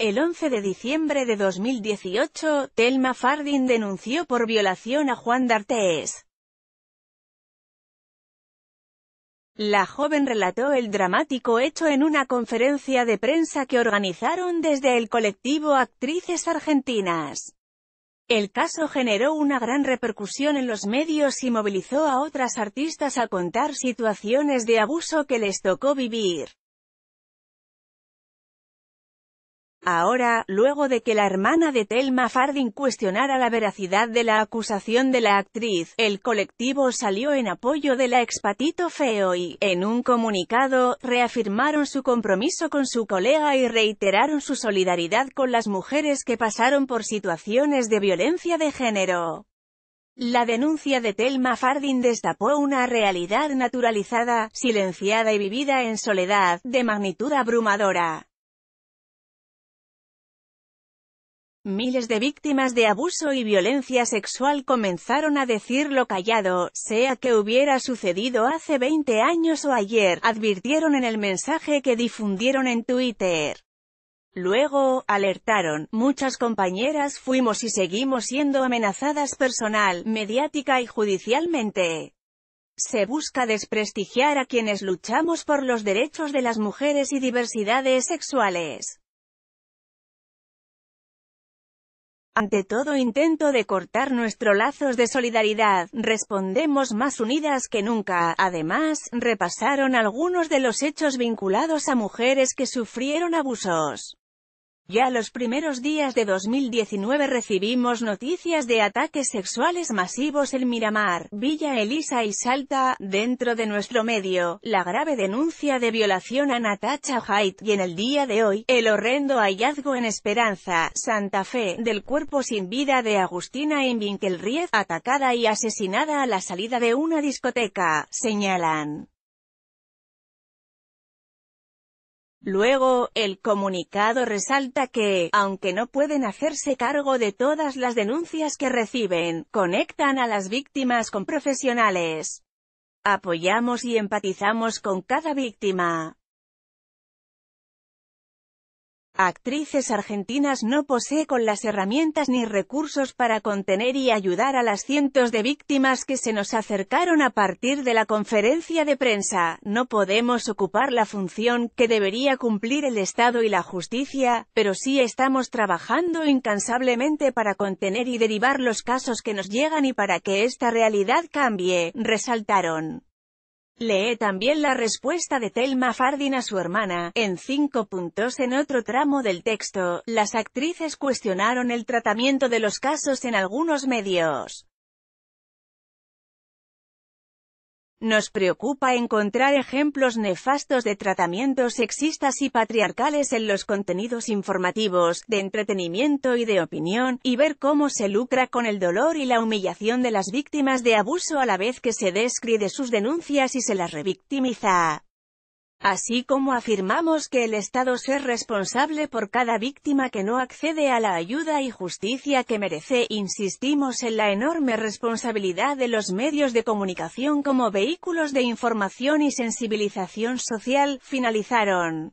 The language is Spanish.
El 11 de diciembre de 2018, Telma Fardin denunció por violación a Juan D'Artes. La joven relató el dramático hecho en una conferencia de prensa que organizaron desde el colectivo Actrices Argentinas. El caso generó una gran repercusión en los medios y movilizó a otras artistas a contar situaciones de abuso que les tocó vivir. Ahora, luego de que la hermana de Thelma Fardin cuestionara la veracidad de la acusación de la actriz, el colectivo salió en apoyo de la expatito feo y, en un comunicado, reafirmaron su compromiso con su colega y reiteraron su solidaridad con las mujeres que pasaron por situaciones de violencia de género. La denuncia de Thelma Fardin destapó una realidad naturalizada, silenciada y vivida en soledad, de magnitud abrumadora. Miles de víctimas de abuso y violencia sexual comenzaron a decirlo callado, sea que hubiera sucedido hace 20 años o ayer, advirtieron en el mensaje que difundieron en Twitter. Luego, alertaron, muchas compañeras fuimos y seguimos siendo amenazadas personal, mediática y judicialmente. Se busca desprestigiar a quienes luchamos por los derechos de las mujeres y diversidades sexuales. Ante todo intento de cortar nuestros lazos de solidaridad, respondemos más unidas que nunca. Además, repasaron algunos de los hechos vinculados a mujeres que sufrieron abusos. Ya los primeros días de 2019 recibimos noticias de ataques sexuales masivos en Miramar, Villa Elisa y Salta, dentro de nuestro medio, la grave denuncia de violación a Natacha Haidt y en el día de hoy, el horrendo hallazgo en Esperanza, Santa Fe, del cuerpo sin vida de Agustina riez atacada y asesinada a la salida de una discoteca, señalan. Luego, el comunicado resalta que, aunque no pueden hacerse cargo de todas las denuncias que reciben, conectan a las víctimas con profesionales. Apoyamos y empatizamos con cada víctima actrices argentinas no posee con las herramientas ni recursos para contener y ayudar a las cientos de víctimas que se nos acercaron a partir de la conferencia de prensa. No podemos ocupar la función que debería cumplir el Estado y la justicia, pero sí estamos trabajando incansablemente para contener y derivar los casos que nos llegan y para que esta realidad cambie, resaltaron. Lee también la respuesta de Thelma Fardin a su hermana, en cinco puntos en otro tramo del texto, las actrices cuestionaron el tratamiento de los casos en algunos medios. Nos preocupa encontrar ejemplos nefastos de tratamientos sexistas y patriarcales en los contenidos informativos, de entretenimiento y de opinión, y ver cómo se lucra con el dolor y la humillación de las víctimas de abuso a la vez que se describe sus denuncias y se las revictimiza. Así como afirmamos que el Estado es responsable por cada víctima que no accede a la ayuda y justicia que merece, insistimos en la enorme responsabilidad de los medios de comunicación como vehículos de información y sensibilización social, finalizaron.